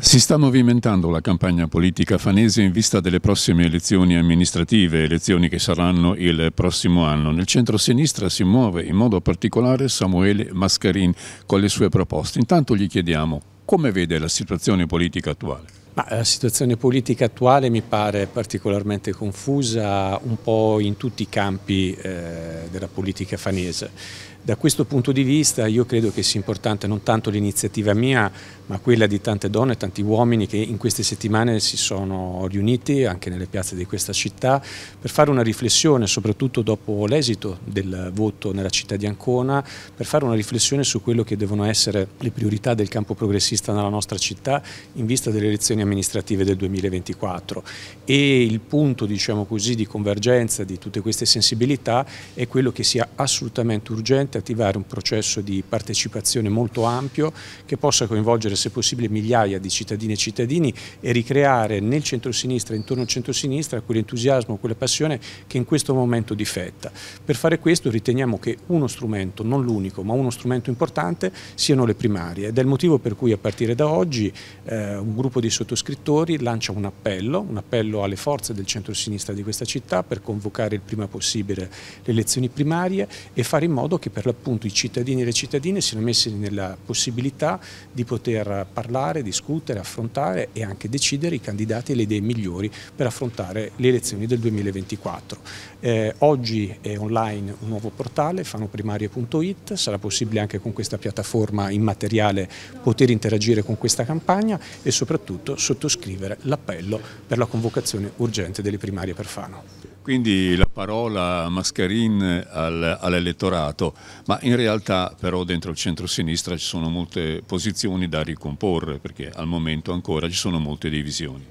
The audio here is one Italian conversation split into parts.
Si sta movimentando la campagna politica fanese in vista delle prossime elezioni amministrative, elezioni che saranno il prossimo anno. Nel centro-sinistra si muove in modo particolare Samuele Mascarin con le sue proposte. Intanto gli chiediamo come vede la situazione politica attuale. Ma eh, la situazione politica attuale mi pare particolarmente confusa un po' in tutti i campi eh, della politica fanese. Da questo punto di vista io credo che sia importante non tanto l'iniziativa mia, ma quella di tante donne e tanti uomini che in queste settimane si sono riuniti anche nelle piazze di questa città per fare una riflessione, soprattutto dopo l'esito del voto nella città di Ancona, per fare una riflessione su quello che devono essere le priorità del campo progressista nella nostra città in vista delle elezioni amministrative del 2024 e il punto diciamo così, di convergenza di tutte queste sensibilità è quello che sia assolutamente urgente attivare un processo di partecipazione molto ampio che possa coinvolgere se possibile migliaia di cittadine e cittadini e ricreare nel centrosinistra, intorno al centrosinistra, quell'entusiasmo, quella passione che in questo momento difetta. Per fare questo riteniamo che uno strumento, non l'unico, ma uno strumento importante siano le primarie ed è il motivo per cui a partire da oggi eh, un gruppo di sottoscritti sottoscrittori lancia un appello, un appello alle forze del centro-sinistra di questa città per convocare il prima possibile le elezioni primarie e fare in modo che per l'appunto i cittadini e le cittadine siano messi nella possibilità di poter parlare, discutere, affrontare e anche decidere i candidati e le idee migliori per affrontare le elezioni del 2024. Eh, oggi è online un nuovo portale, fanoprimarie.it, sarà possibile anche con questa piattaforma immateriale poter interagire con questa campagna e soprattutto sottoscrivere l'appello per la convocazione urgente delle primarie per Fano. Quindi la parola Mascarin all'elettorato, ma in realtà però dentro il centro-sinistra ci sono molte posizioni da ricomporre perché al momento ancora ci sono molte divisioni.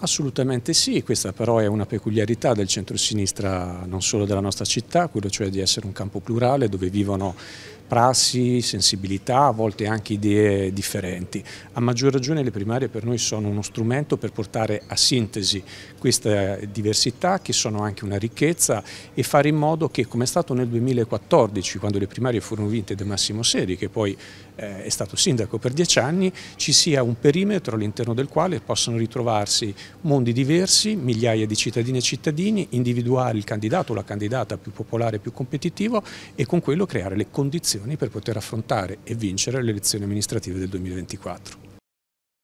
Assolutamente sì, questa però è una peculiarità del centro-sinistra non solo della nostra città, quello cioè di essere un campo plurale dove vivono prassi, sensibilità, a volte anche idee differenti. A maggior ragione le primarie per noi sono uno strumento per portare a sintesi queste diversità che sono anche una ricchezza e fare in modo che come è stato nel 2014 quando le primarie furono vinte da Massimo Seri che poi eh, è stato sindaco per dieci anni ci sia un perimetro all'interno del quale possono ritrovarsi mondi diversi, migliaia di cittadini e cittadini, individuare il candidato o la candidata più popolare, e più competitivo e con quello creare le condizioni per poter affrontare e vincere le elezioni amministrative del 2024.